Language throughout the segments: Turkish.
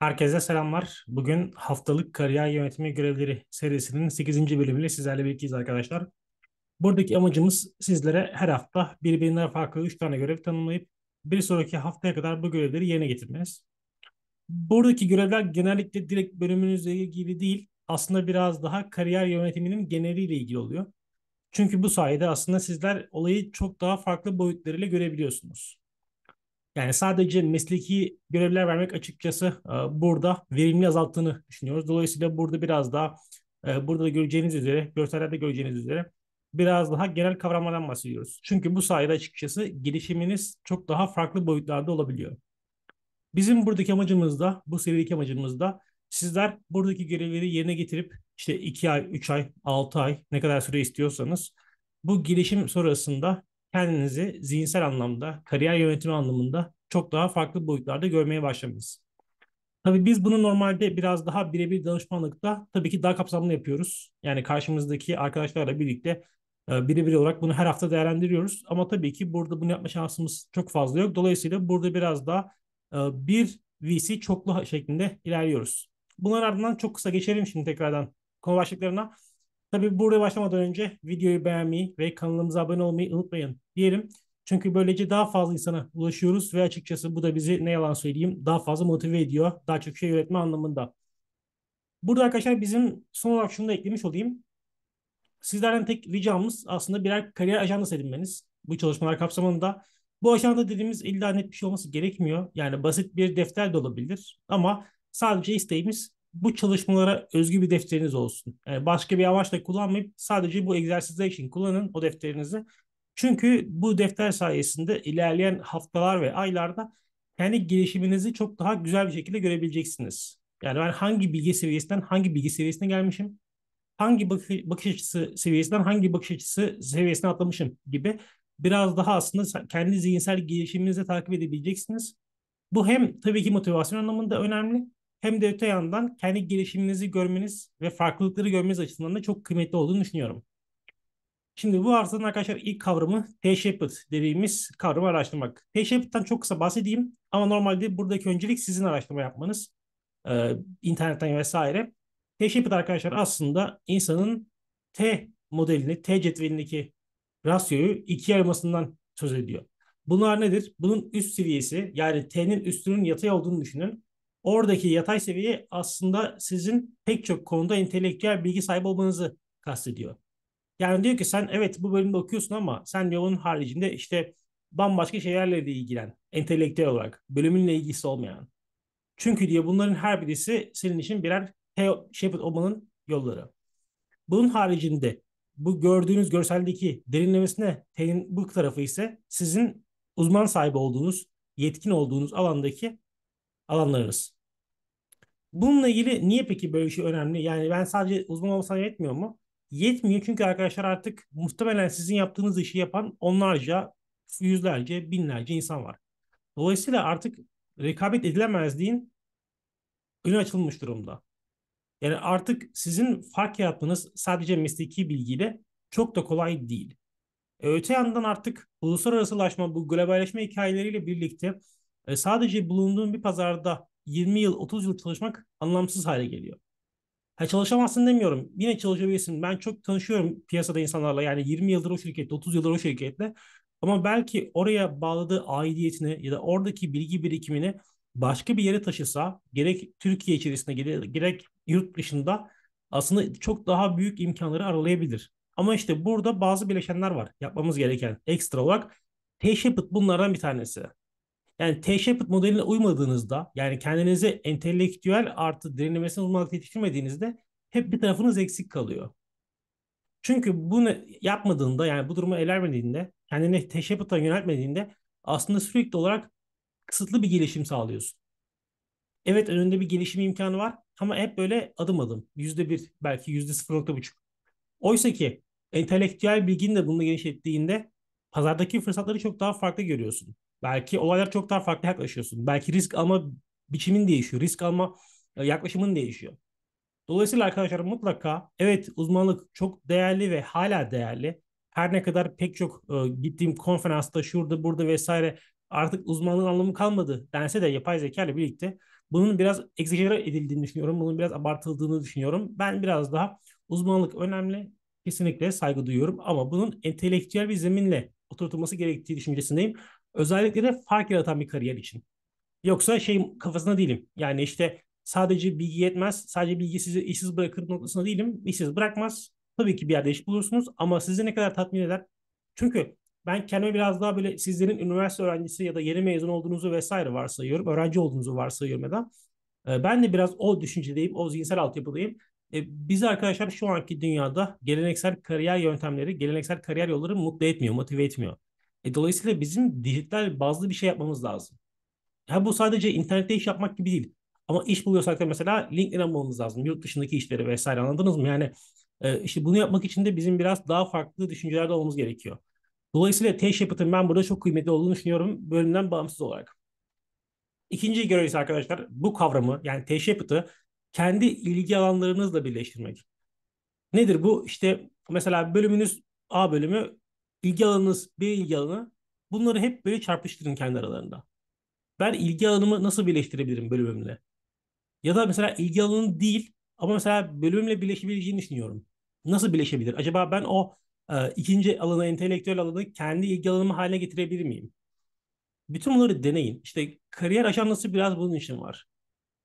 Herkese selamlar. Bugün haftalık kariyer yönetimi görevleri serisinin 8. bölümüyle sizlerle birlikteyiz arkadaşlar. Buradaki amacımız sizlere her hafta birbirinden farklı 3 tane görev tanımlayıp bir sonraki haftaya kadar bu görevleri yerine getirmeniz. Buradaki görevler genellikle direkt bölümünüzle ilgili değil, aslında biraz daha kariyer yönetiminin geneliyle ilgili oluyor. Çünkü bu sayede aslında sizler olayı çok daha farklı boyutlarıyla görebiliyorsunuz. Yani sadece mesleki görevler vermek açıkçası e, burada verimli azalttığını düşünüyoruz. Dolayısıyla burada biraz daha e, burada da göreceğiniz üzere, görsellerde göreceğiniz üzere biraz daha genel kavramlardan bahsediyoruz. Çünkü bu sayede açıkçası gelişiminiz çok daha farklı boyutlarda olabiliyor. Bizim buradaki amacımız da, bu serideki amacımız da sizler buradaki görevleri yerine getirip işte 2 ay, 3 ay, 6 ay ne kadar süre istiyorsanız bu gelişim sonrasında kendinizi zihinsel anlamda, kariyer yönetimi anlamında çok daha farklı boyutlarda görmeye başlamanız. Tabii biz bunu normalde biraz daha birebir danışmanlıkta tabii ki daha kapsamlı yapıyoruz. Yani karşımızdaki arkadaşlarla birlikte e, birebir olarak bunu her hafta değerlendiriyoruz. Ama tabii ki burada bunu yapma şansımız çok fazla yok. Dolayısıyla burada biraz daha e, bir VC çoklu şeklinde ilerliyoruz. Bunların ardından çok kısa geçelim şimdi tekrardan konu başlıklarına. Tabii buraya başlamadan önce videoyu beğenmeyi ve kanalımıza abone olmayı unutmayın diyelim. Çünkü böylece daha fazla insana ulaşıyoruz ve açıkçası bu da bizi ne yalan söyleyeyim daha fazla motive ediyor. Daha çok şey öğretme anlamında. Burada arkadaşlar bizim son olarak şunu da eklemiş olayım. Sizlerden tek ricamız aslında birer kariyer ajandası edinmeniz. Bu çalışmalar kapsamında bu ajanda dediğimiz illa net bir şey olması gerekmiyor. Yani basit bir defter de olabilir ama sadece isteğimiz bu çalışmalara özgü bir defteriniz olsun. Yani ee, başka bir amaçla kullanmayıp sadece bu egzersizler için kullanın o defterinizi. Çünkü bu defter sayesinde ilerleyen haftalar ve aylarda kendi gelişiminizi çok daha güzel bir şekilde görebileceksiniz. Yani ben hangi bilgi seviyesinden hangi bilgi seviyesine gelmişim, hangi bakış açısı seviyesinden hangi bakış açısı seviyesine atlamışım gibi biraz daha aslında kendi zihinsel gelişiminizi takip edebileceksiniz. Bu hem tabii ki motivasyon anlamında önemli hem de öte yandan kendi gelişiminizi görmeniz ve farklılıkları görmeniz açısından da çok kıymetli olduğunu düşünüyorum. Şimdi bu arsadan arkadaşlar ilk kavramı T-shaped dediğimiz kavramı araştırmak. T-shaped'den çok kısa bahsedeyim ama normalde buradaki öncelik sizin araştırma yapmanız. Ee, internetten vesaire. T-shaped arkadaşlar aslında insanın T modelini, T cetvelindeki rasyoyu ikiye ayırmasından söz ediyor. Bunlar nedir? Bunun üst seviyesi yani T'nin üstünün yatay olduğunu düşünün. Oradaki yatay seviye aslında sizin pek çok konuda entelektüel bilgi sahibi olmanızı kastediyor. Yani diyor ki sen evet bu bölümde okuyorsun ama sen yolun haricinde işte bambaşka şeylerle de ilgilen. Entelektüel olarak bölümünle ilgisi olmayan. Çünkü diye bunların her birisi senin için birer Shepard olmanın yolları. Bunun haricinde bu gördüğünüz görseldeki derinlemesine tenin bu tarafı ise sizin uzman sahibi olduğunuz, yetkin olduğunuz alandaki alanlarınız. Bununla ilgili niye peki böyle bir şey önemli? Yani ben sadece uzman olmasam yetmiyor mu? Yetmiyor çünkü arkadaşlar artık muhtemelen sizin yaptığınız işi yapan onlarca, yüzlerce, binlerce insan var. Dolayısıyla artık rekabet edilemezliğin önü açılmış durumda. Yani artık sizin fark yaratmanız sadece mesleki bilgiyle çok da kolay değil. E, öte yandan artık uluslararasılaşma, bu globalleşme hikayeleriyle birlikte e, sadece bulunduğun bir pazarda 20 yıl, 30 yıl çalışmak anlamsız hale geliyor. Ha çalışamazsın demiyorum. Yine çalışabilirsin. Ben çok tanışıyorum piyasada insanlarla. Yani 20 yıldır o şirkette, 30 yıldır o şirkette. Ama belki oraya bağladığı aidiyetini ya da oradaki bilgi birikimini başka bir yere taşısa gerek Türkiye içerisinde gerek yurt dışında aslında çok daha büyük imkanları aralayabilir. Ama işte burada bazı bileşenler var yapmamız gereken ekstra olarak. teşebbüt bunlardan bir tanesi. Yani T-shaped modeline uymadığınızda yani kendinizi entelektüel artı derinlemesine uzmanlık yetiştirmediğinizde hep bir tarafınız eksik kalıyor. Çünkü bunu yapmadığında yani bu durumu elermediğinde kendini teşebbüten yöneltmediğinde aslında sürekli olarak kısıtlı bir gelişim sağlıyorsun. Evet önünde bir gelişim imkanı var ama hep böyle adım adım yüzde bir belki yüzde sıfır nokta buçuk. Oysa ki entelektüel bilgin de bunu genişlettiğinde pazardaki fırsatları çok daha farklı görüyorsun. Belki olaylar çok daha farklı yaklaşıyorsun. Belki risk alma biçimin değişiyor. Risk alma e, yaklaşımın değişiyor. Dolayısıyla arkadaşlar mutlaka evet uzmanlık çok değerli ve hala değerli. Her ne kadar pek çok e, gittiğim konferansta şurada burada vesaire artık uzmanlığın anlamı kalmadı dense de yapay zeka ile birlikte bunun biraz egzajere edildiğini düşünüyorum. Bunun biraz abartıldığını düşünüyorum. Ben biraz daha uzmanlık önemli kesinlikle saygı duyuyorum ama bunun entelektüel bir zeminle oturtulması gerektiği düşüncesindeyim. Özellikle de fark yaratan bir kariyer için. Yoksa şey kafasına değilim. Yani işte sadece bilgi yetmez, sadece bilgi sizi işsiz bırakır noktasında değilim. İşsiz bırakmaz. Tabii ki bir yerde iş bulursunuz ama sizi ne kadar tatmin eder? Çünkü ben kendimi biraz daha böyle sizlerin üniversite öğrencisi ya da yeni mezun olduğunuzu vesaire varsayıyorum. Öğrenci olduğunuzu varsayıyorum ya da. E, ben de biraz o düşüncedeyim, o zihinsel altyapıdayım. E, biz arkadaşlar şu anki dünyada geleneksel kariyer yöntemleri, geleneksel kariyer yolları mutlu etmiyor, motive etmiyor. E, dolayısıyla bizim dijital bazlı bir şey yapmamız lazım. Ha bu sadece internette iş yapmak gibi değil. Ama iş buluyorsak da mesela LinkedIn olmamız lazım. Yurt dışındaki işleri vesaire anladınız mı? Yani e, işte bunu yapmak için de bizim biraz daha farklı düşüncelerde olmamız gerekiyor. Dolayısıyla T-Shepard'ın ben burada çok kıymetli olduğunu düşünüyorum bölümden bağımsız olarak. İkinci görev arkadaşlar bu kavramı yani T-Shepard'ı kendi ilgi alanlarınızla birleştirmek. Nedir bu? İşte mesela bölümünüz A bölümü ilgi alanınız bir ilgi alanı bunları hep böyle çarpıştırın kendi aralarında. Ben ilgi alanımı nasıl birleştirebilirim bölümümle? Ya da mesela ilgi alanı değil ama mesela bölümümle birleşebileceğini düşünüyorum. Nasıl birleşebilir? Acaba ben o e, ikinci alanı, entelektüel alanı kendi ilgi alanımı haline getirebilir miyim? Bütün bunları deneyin. İşte kariyer ajansı biraz bunun için var.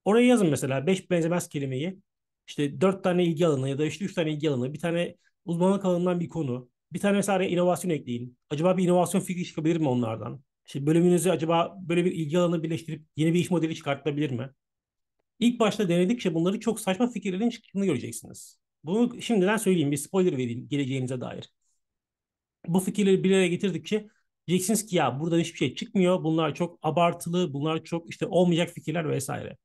Oraya yazın mesela 5 benzemez kelimeyi. İşte 4 tane ilgi alanı ya da işte 3 tane ilgi alanı, bir tane uzmanlık alanından bir konu. Bir tane mesela inovasyon ekleyin. Acaba bir inovasyon fikri çıkabilir mi onlardan? İşte bölümünüzü acaba böyle bir ilgi alanı birleştirip yeni bir iş modeli çıkartılabilir mi? İlk başta denedikçe bunları çok saçma fikirlerin çıktığını göreceksiniz. Bunu şimdiden söyleyeyim, bir spoiler vereyim geleceğinize dair. Bu fikirleri bir araya getirdikçe diyeceksiniz ki ya buradan hiçbir şey çıkmıyor, bunlar çok abartılı, bunlar çok işte olmayacak fikirler vesaire.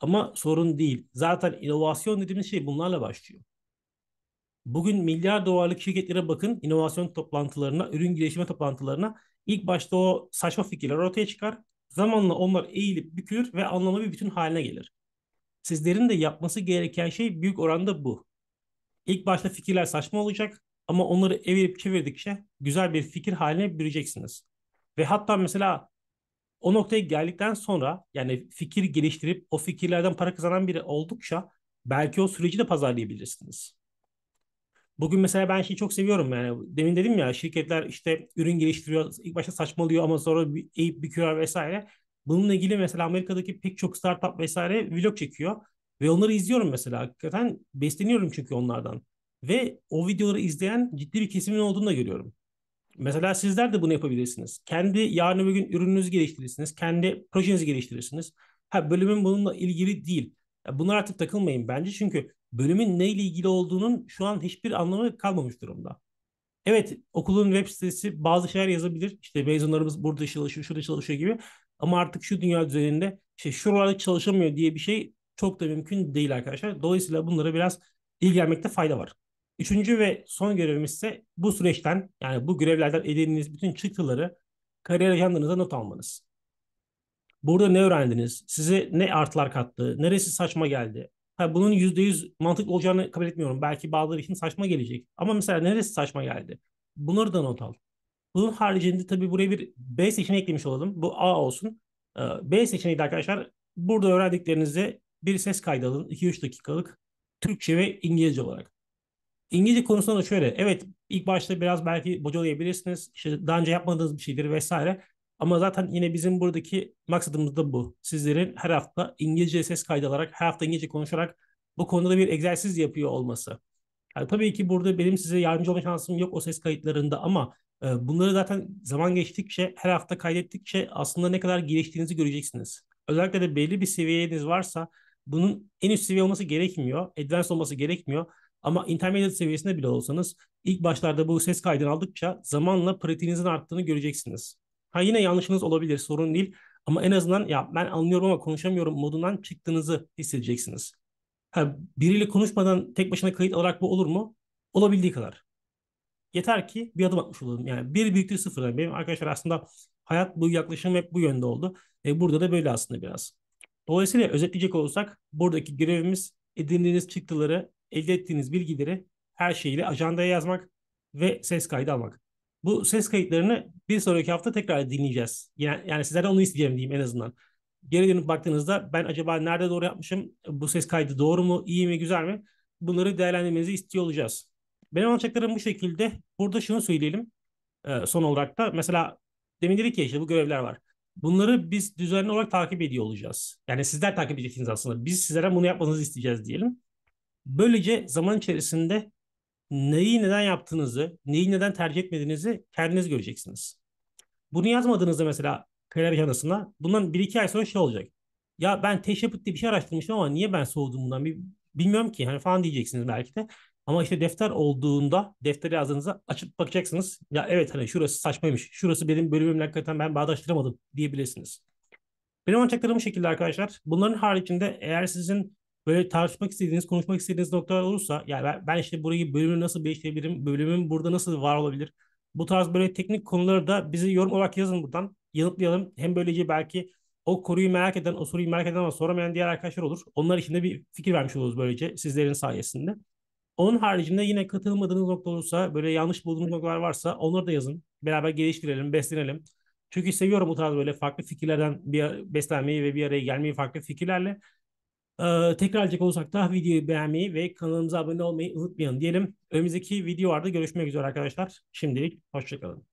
Ama sorun değil. Zaten inovasyon dediğimiz şey bunlarla başlıyor. Bugün milyar dolarlık şirketlere bakın inovasyon toplantılarına, ürün geliştirme toplantılarına. ilk başta o saçma fikirler ortaya çıkar. Zamanla onlar eğilip bükülür ve anlamlı bir bütün haline gelir. Sizlerin de yapması gereken şey büyük oranda bu. İlk başta fikirler saçma olacak ama onları evirip çevirdikçe güzel bir fikir haline büreceksiniz. Ve hatta mesela o noktaya geldikten sonra yani fikir geliştirip o fikirlerden para kazanan biri oldukça belki o süreci de pazarlayabilirsiniz. Bugün mesela ben şeyi çok seviyorum yani. Demin dedim ya şirketler işte ürün geliştiriyor. ilk başta saçmalıyor ama sonra bir, eğip büküyor vesaire. Bununla ilgili mesela Amerika'daki pek çok startup vesaire vlog çekiyor. Ve onları izliyorum mesela. Hakikaten besleniyorum çünkü onlardan. Ve o videoları izleyen ciddi bir kesimin olduğunu da görüyorum. Mesela sizler de bunu yapabilirsiniz. Kendi yarın bir gün ürününüzü geliştirirsiniz. Kendi projenizi geliştirirsiniz. Ha bölümün bununla ilgili değil. Bunlar artık takılmayın bence çünkü bölümün neyle ilgili olduğunun şu an hiçbir anlamı kalmamış durumda. Evet okulun web sitesi bazı şeyler yazabilir. İşte mezunlarımız burada çalışıyor, şurada çalışıyor gibi. Ama artık şu dünya düzeninde işte şuralarda çalışamıyor diye bir şey çok da mümkün değil arkadaşlar. Dolayısıyla bunlara biraz ilgilenmekte fayda var. Üçüncü ve son görevimiz ise bu süreçten yani bu görevlerden edindiğiniz bütün çıktıları kariyer ajandanıza not almanız. Burada ne öğrendiniz? Size ne artılar kattı? Neresi saçma geldi? Ha, bunun %100 mantıklı olacağını kabul etmiyorum. Belki bazıları için saçma gelecek. Ama mesela neresi saçma geldi? Bunları da not al. Bunun haricinde tabii buraya bir B seçeneği eklemiş olalım. Bu A olsun. Ee, B seçeneği de arkadaşlar burada öğrendiklerinizi bir ses kaydı alın. 2-3 dakikalık Türkçe ve İngilizce olarak. İngilizce konusunda da şöyle. Evet ilk başta biraz belki bocalayabilirsiniz. İşte daha önce yapmadığınız bir şeydir vesaire. Ama zaten yine bizim buradaki maksadımız da bu. Sizlerin her hafta İngilizce ses kaydı alarak, her hafta İngilizce konuşarak bu konuda bir egzersiz yapıyor olması. Yani tabii ki burada benim size yardımcı olma şansım yok o ses kayıtlarında ama e, bunları zaten zaman geçtikçe, her hafta kaydettikçe aslında ne kadar geliştiğinizi göreceksiniz. Özellikle de belli bir seviyeniz varsa bunun en üst seviye olması gerekmiyor, advanced olması gerekmiyor. Ama intermediate seviyesinde bile olsanız ilk başlarda bu ses kaydını aldıkça zamanla pratiğinizin arttığını göreceksiniz. Ha yine yanlışınız olabilir sorun değil ama en azından ya ben anlıyorum ama konuşamıyorum modundan çıktığınızı hissedeceksiniz. Ha, biriyle konuşmadan tek başına kayıt alarak bu olur mu? Olabildiği kadar. Yeter ki bir adım atmış olalım. Yani bir büyüktür sıfırdan. Benim arkadaşlar aslında hayat bu yaklaşım hep bu yönde oldu. E, burada da böyle aslında biraz. Dolayısıyla özetleyecek olursak buradaki görevimiz edindiğiniz çıktıları, elde ettiğiniz bilgileri her şeyiyle ajandaya yazmak ve ses kaydı almak. Bu ses kayıtlarını bir sonraki hafta tekrar dinleyeceğiz. Yani, yani sizlerden onu isteyeceğim diyeyim en azından. Geri dönüp baktığınızda ben acaba nerede doğru yapmışım? Bu ses kaydı doğru mu, iyi mi, güzel mi? Bunları değerlendirmenizi istiyor olacağız. Benim anlatacaklarım bu şekilde. Burada şunu söyleyelim e, son olarak da. Mesela demin dedik ya işte bu görevler var. Bunları biz düzenli olarak takip ediyor olacağız. Yani sizler takip edeceksiniz aslında. Biz sizlerden bunu yapmanızı isteyeceğiz diyelim. Böylece zaman içerisinde neyi neden yaptığınızı, neyi neden tercih etmediğinizi kendiniz göreceksiniz. Bunu yazmadığınızda mesela kariyer yanasına bundan 1-2 ay sonra şey olacak. Ya ben teşebbüt diye bir şey araştırmıştım ama niye ben soğudum bundan bilmiyorum ki hani falan diyeceksiniz belki de. Ama işte defter olduğunda defteri yazdığınızda açıp bakacaksınız. Ya evet hani şurası saçmaymış. Şurası benim bölümümle hakikaten ben bağdaştıramadım diyebilirsiniz. Benim anlatacaklarım bu şekilde arkadaşlar. Bunların haricinde eğer sizin böyle tartışmak istediğiniz, konuşmak istediğiniz noktalar olursa yani ben, ben işte burayı bölümü nasıl değiştirebilirim, bölümüm burada nasıl var olabilir? Bu tarz böyle teknik konuları da bizi yorum olarak yazın buradan. Yanıtlayalım. Hem böylece belki o konuyu merak eden, o soruyu merak eden ama soramayan diğer arkadaşlar olur. Onlar için de bir fikir vermiş oluruz böylece sizlerin sayesinde. Onun haricinde yine katılmadığınız nokta olursa, böyle yanlış bulduğunuz noktalar varsa onları da yazın. Beraber geliştirelim, beslenelim. Çünkü seviyorum bu tarz böyle farklı fikirlerden bir beslenmeyi ve bir araya gelmeyi farklı fikirlerle. Ee, tekrar edecek olursak da videoyu beğenmeyi ve kanalımıza abone olmayı unutmayın diyelim. Önümüzdeki videolarda görüşmek üzere arkadaşlar. Şimdilik hoşçakalın.